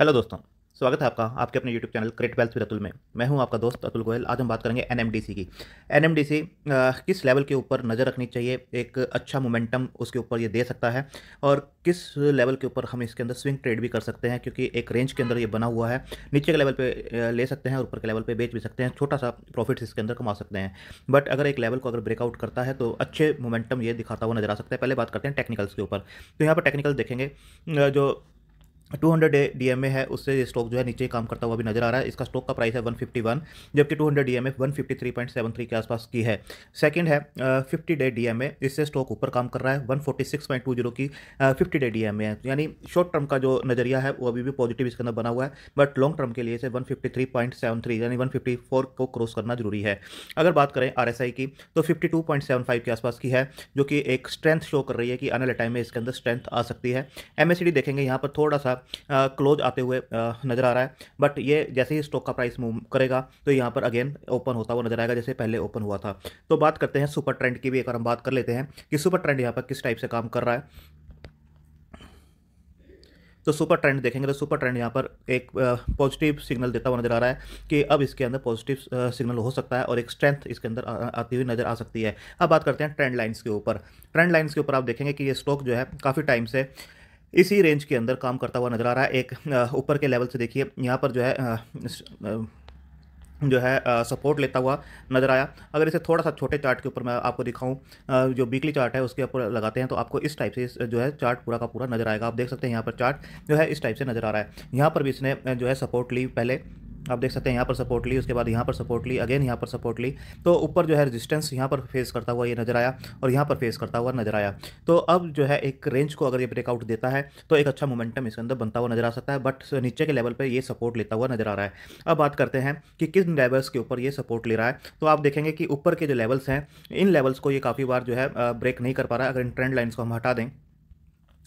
hello दोस्तों स्वागत है आपका आपके अपने YouTube channel create wealth with Atul में मैं हूं आपका दोस्त अतुल गोयल आज हम बात करेंगे एनएमडीसी की एनएमडीसी किस लेवल के ऊपर नज़र रखनी चाहिए एक अच्छा मोमेंटम उसके ऊपर ये दे सकता है और किस लेवल के ऊपर हम इसके अंदर स्विंग ट्रेड भी कर सकते हैं क्योंकि एक रेंज के अंदर ये बना हुआ है नीचे के लेवल पर ले सकते हैं और ऊपर के लेवल पर बेच भी सकते हैं छोटा सा प्रॉफिट इसके अंदर कमा सकते हैं बट अगर एक लेवल को अगर ब्रेकआउट करता है तो अच्छे मोमेंटम ये दिखाता हुआ नजर आ सकता है पहले बात करते हैं टेक्निकल्स के ऊपर तो यहाँ पर टेक्निकल देखेंगे जो two hundred D M A है उससे स्टॉक जो है नीचे काम करता हुआ भी नजर आ रहा है इसका स्टॉक का प्राइस है 151 जबकि 200 सेवन 153.73 के आसपास की है सेकंड है 50 डे ए इससे स्टॉक ऊपर काम कर रहा है 146.20 की uh, 50 डे एम है यानी शॉर्ट टर्म का जो नजरिया है वो अभी भी पॉजिटिव इसके अंदर बना हुआ है बट लॉन्ग टर्म के लिए सेवन थ्री यानी फोर को क्रॉस करना जरूरी है अगर बात करें आर की तो फाइव के आसपास की है जो कि एक स्ट्रेंथ शो कर रही है कि आने वाले टाइम में इसके अंदर स्ट्रेंथ आ सकती है एम देखेंगे यहाँ पर थोड़ा सा क्लोज आते हुए नज़र आ रहा है बट ये जैसे ही स्टॉक का प्राइस मूव करेगा तो यहाँ पर अगेन ओपन होता हुआ नज़र आएगा जैसे पहले ओपन हुआ था तो बात करते हैं सुपर ट्रेंड की भी एक और हम बात कर लेते हैं कि सुपर ट्रेंड यहाँ पर किस टाइप से काम कर रहा है तो सुपर ट्रेंड देखेंगे तो सुपर ट्रेंड यहाँ पर एक पॉजिटिव सिग्नल देता हुआ नजर आ रहा है कि अब इसके अंदर पॉजिटिव सिग्नल हो सकता है और एक स्ट्रेंथ इसके अंदर आती हुई नज़र आ सकती है अब बात करते हैं ट्रेंड लाइंस के ऊपर ट्रेंड लाइंस के ऊपर आप देखेंगे कि ये स्टॉक जो है काफ़ी टाइम से इसी रेंज के अंदर काम करता हुआ नज़र आ रहा है एक ऊपर के लेवल से देखिए यहाँ पर जो है जो है सपोर्ट लेता हुआ नज़र आया अगर इसे थोड़ा सा छोटे चार्ट के ऊपर मैं आपको दिखाऊं जो वीकली चार्ट है उसके ऊपर लगाते हैं तो आपको इस टाइप से जो है चार्ट पूरा का पूरा नज़र आएगा आप देख सकते हैं यहाँ पर चार्ट जो है इस टाइप से नज़र आ रहा है यहाँ पर भी इसने जो है सपोर्ट ली पहले आप देख सकते हैं यहाँ पर सपोर्ट ली उसके बाद यहाँ पर सपोर्ट ली अगेन यहाँ पर सपोर्ट ली तो ऊपर जो है रेजिस्टेंस यहाँ पर फेस करता हुआ ये नजर आया और यहाँ पर फेस करता हुआ नजर आया तो अब जो है एक रेंज को अगर ये ब्रेकआउट देता है तो एक अच्छा मोमेंटम इसके अंदर बनता हुआ नजर आ सकता है बट नीचे के लेवल पर ये सपोर्ट लेता हुआ नजर आ रहा है अब बात करते हैं कि किस लेवल्स के ऊपर ये सपोर्ट ले रहा है तो आप देखेंगे कि ऊपर के जो लेवल्स हैं इन लेवल्स को ये काफ़ी बार जो है ब्रेक नहीं कर पा रहा है अगर इन ट्रेंड लाइन्स को हम हटा दें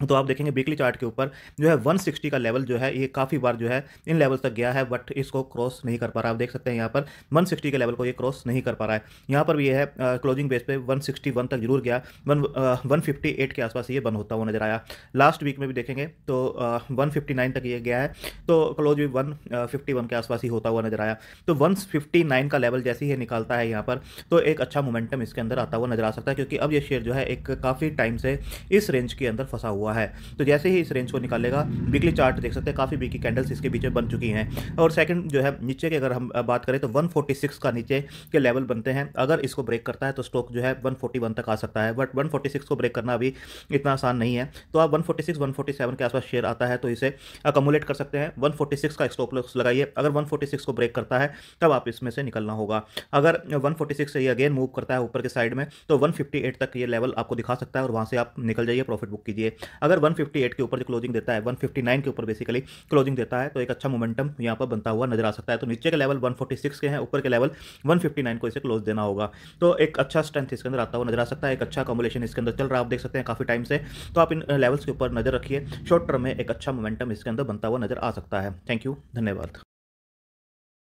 तो आप देखेंगे वीकली चार्ट के ऊपर जो है 160 का लेवल जो है ये काफ़ी बार जो है इन लेवल तक गया है बट इसको क्रॉस नहीं कर पा रहा आप देख सकते हैं यहाँ पर 160 के लेवल को ये क्रॉस नहीं कर पा रहा है यहाँ पर भी ये है क्लोजिंग बेस पे 161 तक जरूर गया वन वन के आसपास ये बंद होता हुआ नजर आया लास्ट वीक में भी देखेंगे तो वन तक ये गया है तो क्लोज भी वन के आसपास ही होता हुआ नजर आया तो वन का लेवल जैसे ही निकालता है यहाँ पर तो एक अच्छा मोमेंटम इसके अंदर आता हुआ नजर आ सकता है क्योंकि अब ये शेयर जो है एक काफ़ी टाइम से इस रेंज के अंदर फंसा हुआ हुआ है तो जैसे ही इस रेंज को निकालेगा वीकली चार्ट देख सकते हैं काफ़ी वीकली कैंडल्स इसके बीच में बन चुकी हैं और सेकंड जो है नीचे की अगर हम बात करें तो 146 का नीचे के लेवल बनते हैं अगर इसको ब्रेक करता है तो स्टॉक जो है वन तक आ सकता है बट वन को ब्रेक करना अभी इतना आसान नहीं है तो आप वन फोर्टी के आसपास शेयर आता है तो इसे अकोमोलेट कर सकते हैं वन का स्टॉक लॉस लगाइए अगर वन को ब्रेक करता है तब आप इसमें से निकलना होगा अगर 146 से ये अगेन मूव करता है ऊपर के साइड में तो 158 तक ये लेवल आपको दिखा सकता है और वहां से आप निकल जाइए प्रॉफिट बुक कीजिए अगर 158 के ऊपर जो क्लोजिंग देता है 159 के ऊपर बेसिकली क्लोजिंग देता है तो एक अच्छा मोमेंटम यहाँ पर बनता हुआ नजर आ सकता है तो नीचे के लेवल 146 के हैं ऊपर के लेवल 159 को इसे क्लोज देना होगा तो एक अच्छा स्ट्रेंथ इसके अंदर आता हुआ नजर आ सकता है एक अच्छा कॉम्बिनेशन इसके अंदर चल रहा है आप देख सकते हैं काफ़ी टाइम से तो आप इन लेवल्स uh, के ऊपर नजर रखिए शॉर्ट टर्म में एक अच्छा मोमेंटम इसके अंदर बनता हुआ नजर आ सकता है थैंक यू धन्यवाद